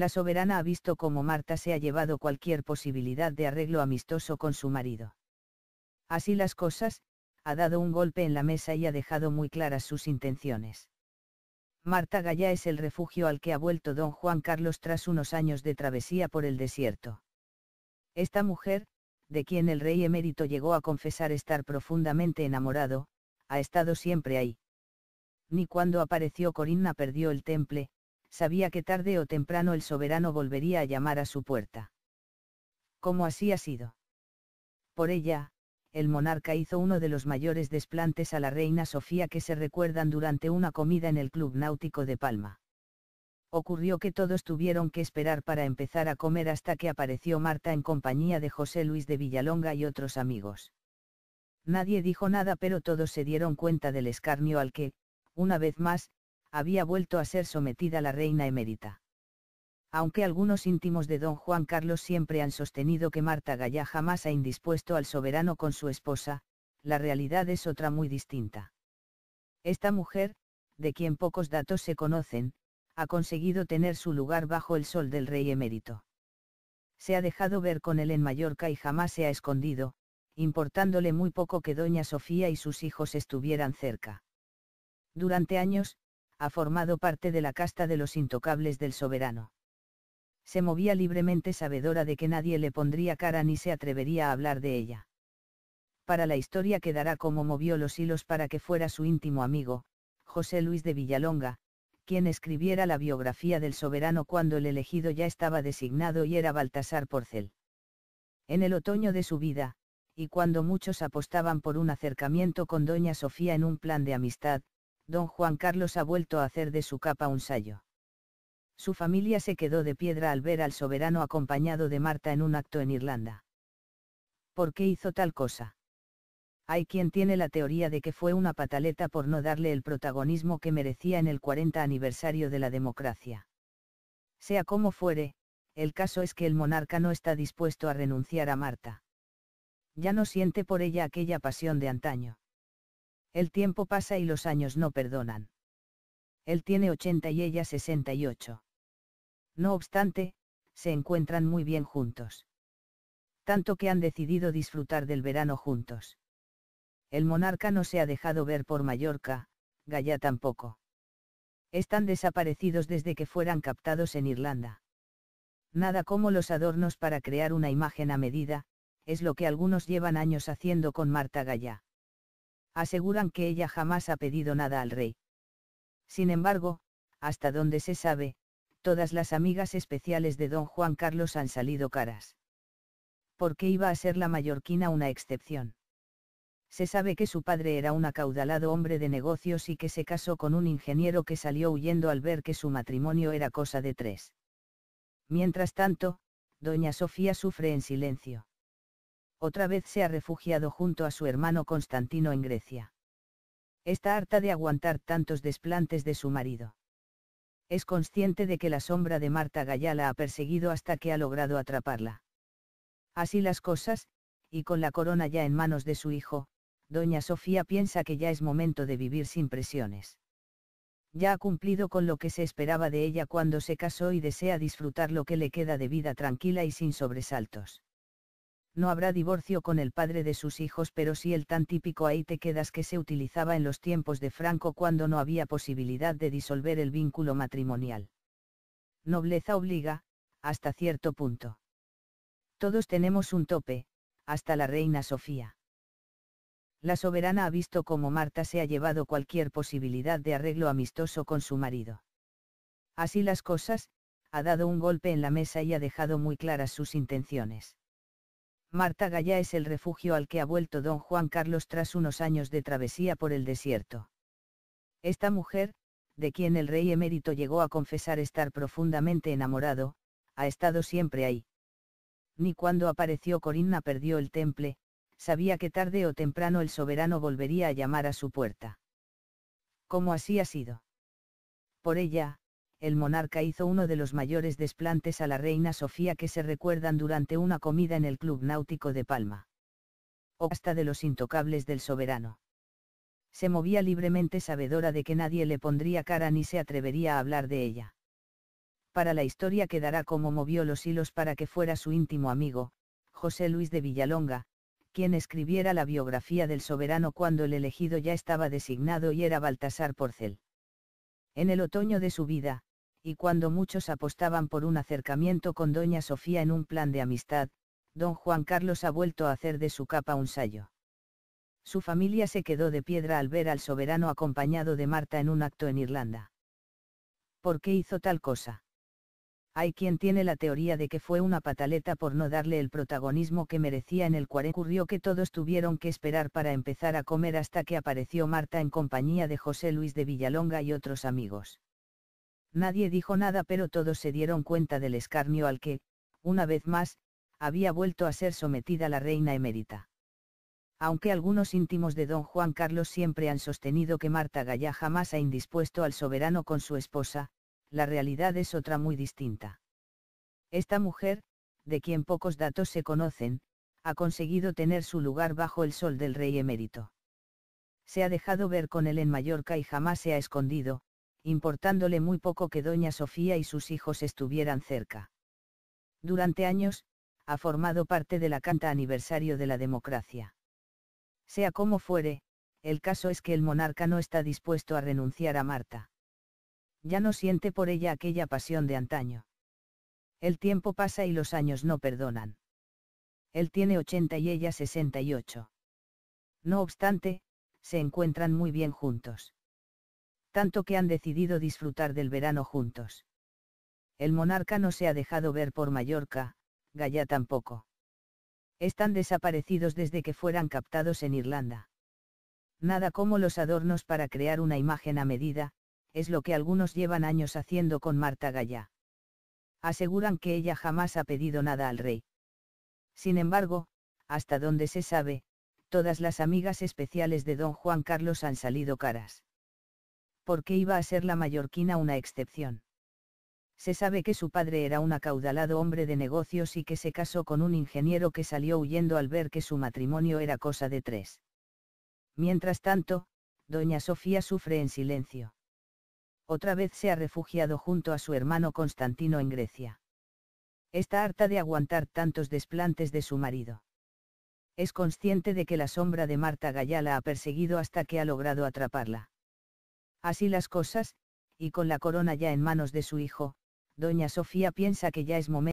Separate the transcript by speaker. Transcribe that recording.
Speaker 1: la soberana ha visto cómo Marta se ha llevado cualquier posibilidad de arreglo amistoso con su marido. Así las cosas, ha dado un golpe en la mesa y ha dejado muy claras sus intenciones. Marta Gaya es el refugio al que ha vuelto don Juan Carlos tras unos años de travesía por el desierto. Esta mujer, de quien el rey emérito llegó a confesar estar profundamente enamorado, ha estado siempre ahí. Ni cuando apareció Corinna perdió el temple, sabía que tarde o temprano el soberano volvería a llamar a su puerta. Como así ha sido. Por ella, el monarca hizo uno de los mayores desplantes a la reina Sofía que se recuerdan durante una comida en el Club Náutico de Palma. Ocurrió que todos tuvieron que esperar para empezar a comer hasta que apareció Marta en compañía de José Luis de Villalonga y otros amigos. Nadie dijo nada pero todos se dieron cuenta del escarnio al que, una vez más, había vuelto a ser sometida la reina emérita. Aunque algunos íntimos de don Juan Carlos siempre han sostenido que Marta Gallá jamás ha indispuesto al soberano con su esposa, la realidad es otra muy distinta. Esta mujer, de quien pocos datos se conocen, ha conseguido tener su lugar bajo el sol del rey emérito. Se ha dejado ver con él en Mallorca y jamás se ha escondido, importándole muy poco que doña Sofía y sus hijos estuvieran cerca. Durante años, ha formado parte de la casta de los intocables del soberano. Se movía libremente sabedora de que nadie le pondría cara ni se atrevería a hablar de ella. Para la historia quedará como movió los hilos para que fuera su íntimo amigo, José Luis de Villalonga, quien escribiera la biografía del soberano cuando el elegido ya estaba designado y era Baltasar Porcel. En el otoño de su vida, y cuando muchos apostaban por un acercamiento con doña Sofía en un plan de amistad, don Juan Carlos ha vuelto a hacer de su capa un sayo. Su familia se quedó de piedra al ver al soberano acompañado de Marta en un acto en Irlanda. ¿Por qué hizo tal cosa? Hay quien tiene la teoría de que fue una pataleta por no darle el protagonismo que merecía en el 40 aniversario de la democracia. Sea como fuere, el caso es que el monarca no está dispuesto a renunciar a Marta. Ya no siente por ella aquella pasión de antaño. El tiempo pasa y los años no perdonan. Él tiene 80 y ella 68. No obstante, se encuentran muy bien juntos. Tanto que han decidido disfrutar del verano juntos. El monarca no se ha dejado ver por Mallorca, Gaya tampoco. Están desaparecidos desde que fueran captados en Irlanda. Nada como los adornos para crear una imagen a medida, es lo que algunos llevan años haciendo con Marta Gaya aseguran que ella jamás ha pedido nada al rey. Sin embargo, hasta donde se sabe, todas las amigas especiales de don Juan Carlos han salido caras. ¿Por qué iba a ser la mallorquina una excepción? Se sabe que su padre era un acaudalado hombre de negocios y que se casó con un ingeniero que salió huyendo al ver que su matrimonio era cosa de tres. Mientras tanto, doña Sofía sufre en silencio otra vez se ha refugiado junto a su hermano Constantino en Grecia. Está harta de aguantar tantos desplantes de su marido. Es consciente de que la sombra de Marta la ha perseguido hasta que ha logrado atraparla. Así las cosas, y con la corona ya en manos de su hijo, doña Sofía piensa que ya es momento de vivir sin presiones. Ya ha cumplido con lo que se esperaba de ella cuando se casó y desea disfrutar lo que le queda de vida tranquila y sin sobresaltos no habrá divorcio con el padre de sus hijos, pero sí el tan típico ahí te quedas que se utilizaba en los tiempos de Franco cuando no había posibilidad de disolver el vínculo matrimonial. Nobleza obliga, hasta cierto punto. Todos tenemos un tope, hasta la reina Sofía. La soberana ha visto cómo Marta se ha llevado cualquier posibilidad de arreglo amistoso con su marido. Así las cosas, ha dado un golpe en la mesa y ha dejado muy claras sus intenciones. Marta Gaya es el refugio al que ha vuelto don Juan Carlos tras unos años de travesía por el desierto. Esta mujer, de quien el rey emérito llegó a confesar estar profundamente enamorado, ha estado siempre ahí. Ni cuando apareció Corinna perdió el temple, sabía que tarde o temprano el soberano volvería a llamar a su puerta. ¿Cómo así ha sido? Por ella, el monarca hizo uno de los mayores desplantes a la reina Sofía que se recuerdan durante una comida en el Club Náutico de Palma. O hasta de los intocables del soberano. Se movía libremente sabedora de que nadie le pondría cara ni se atrevería a hablar de ella. Para la historia quedará como movió los hilos para que fuera su íntimo amigo, José Luis de Villalonga, quien escribiera la biografía del soberano cuando el elegido ya estaba designado y era Baltasar Porcel. En el otoño de su vida, y cuando muchos apostaban por un acercamiento con doña Sofía en un plan de amistad, don Juan Carlos ha vuelto a hacer de su capa un sayo. Su familia se quedó de piedra al ver al soberano acompañado de Marta en un acto en Irlanda. ¿Por qué hizo tal cosa? Hay quien tiene la teoría de que fue una pataleta por no darle el protagonismo que merecía en el cuarentena. Ocurrió que todos tuvieron que esperar para empezar a comer hasta que apareció Marta en compañía de José Luis de Villalonga y otros amigos. Nadie dijo nada pero todos se dieron cuenta del escarnio al que, una vez más, había vuelto a ser sometida la reina emérita. Aunque algunos íntimos de don Juan Carlos siempre han sostenido que Marta Gaya jamás ha indispuesto al soberano con su esposa, la realidad es otra muy distinta. Esta mujer, de quien pocos datos se conocen, ha conseguido tener su lugar bajo el sol del rey emérito. Se ha dejado ver con él en Mallorca y jamás se ha escondido, importándole muy poco que doña Sofía y sus hijos estuvieran cerca. Durante años, ha formado parte de la canta aniversario de la democracia. Sea como fuere, el caso es que el monarca no está dispuesto a renunciar a Marta. Ya no siente por ella aquella pasión de antaño. El tiempo pasa y los años no perdonan. Él tiene 80 y ella 68. No obstante, se encuentran muy bien juntos tanto que han decidido disfrutar del verano juntos. El monarca no se ha dejado ver por Mallorca, Gaya tampoco. Están desaparecidos desde que fueran captados en Irlanda. Nada como los adornos para crear una imagen a medida, es lo que algunos llevan años haciendo con Marta Gaya. Aseguran que ella jamás ha pedido nada al rey. Sin embargo, hasta donde se sabe, todas las amigas especiales de don Juan Carlos han salido caras porque iba a ser la mallorquina una excepción. Se sabe que su padre era un acaudalado hombre de negocios y que se casó con un ingeniero que salió huyendo al ver que su matrimonio era cosa de tres. Mientras tanto, doña Sofía sufre en silencio. Otra vez se ha refugiado junto a su hermano Constantino en Grecia. Está harta de aguantar tantos desplantes de su marido. Es consciente de que la sombra de Marta Gaya la ha perseguido hasta que ha logrado atraparla. Así las cosas, y con la corona ya en manos de su hijo, doña Sofía piensa que ya es momento